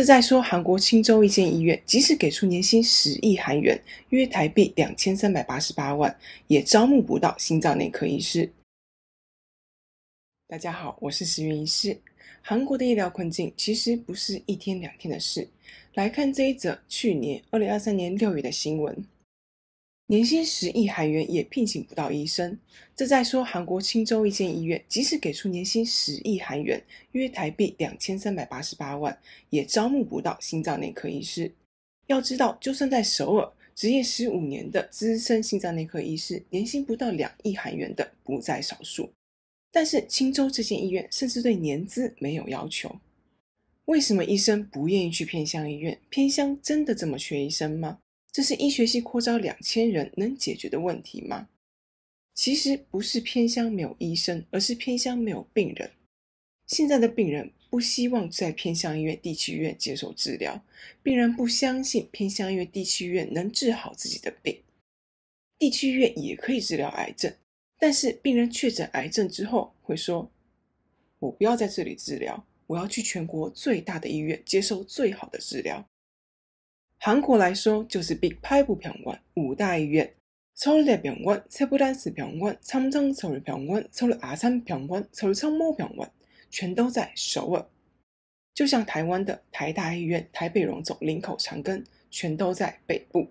是在说，韩国青州一间医院，即使给出年薪十亿韩元（约台币两千三百八十八万），也招募不到心脏内科医师。大家好，我是石云医师。韩国的医疗困境其实不是一天两天的事。来看这一则去年二零二三年六月的新闻。年薪十亿韩元也聘请不到医生，这在说韩国青州一间医院，即使给出年薪十亿韩元（约台币两千三百八十八万），也招募不到心脏内科医师。要知道，就算在首尔，职业十五年的资深心脏内科医师，年薪不到两亿韩元的不在少数。但是青州这间医院甚至对年资没有要求，为什么医生不愿意去偏乡医院？偏乡真的这么缺医生吗？这是医学系扩招两千人能解决的问题吗？其实不是偏乡没有医生，而是偏乡没有病人。现在的病人不希望在偏乡医院、地区医院接受治疗，病人不相信偏乡医院、地区医院能治好自己的病。地区医院也可以治疗癌症，但是病人确诊癌症之后会说：“我不要在这里治疗，我要去全国最大的医院接受最好的治疗。”韩国来说，就是 Big Five 五大医院、首尔大病院、世博兰斯病院、三星首尔病院、首尔阿山病院、首尔昌木病院，全都在首尔。就像台湾的台大医院、台北荣总、林口长庚，全都在北部。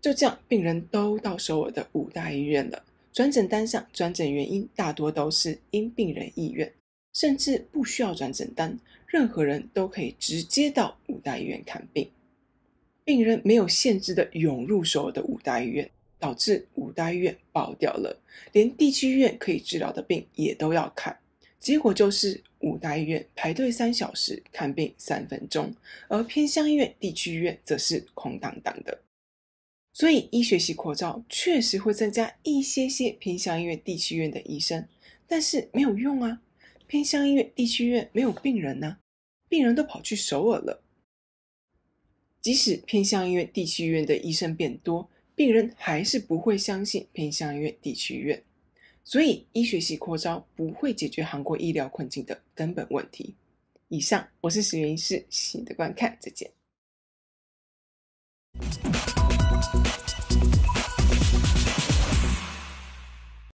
就这样，病人都到首尔的五大医院了。转诊单上转诊原因大多都是因病人意愿，甚至不需要转诊单，任何人都可以直接到五大医院看病。病人没有限制的涌入首尔的五大医院，导致五大医院爆掉了，连地区医院可以治疗的病也都要看。结果就是五大医院排队三小时看病三分钟，而偏乡医院、地区医院则是空荡荡的。所以医学系扩招确实会增加一些些偏乡医院、地区医院的医生，但是没有用啊！偏乡医院、地区医院没有病人呢，病人都跑去首尔了。即使偏向医院地区医院的医生变多，病人还是不会相信偏向医院地区医院，所以医学系扩招不会解决韩国医疗困境的根本问题。以上，我是石原医师，谢谢你的观看，再见。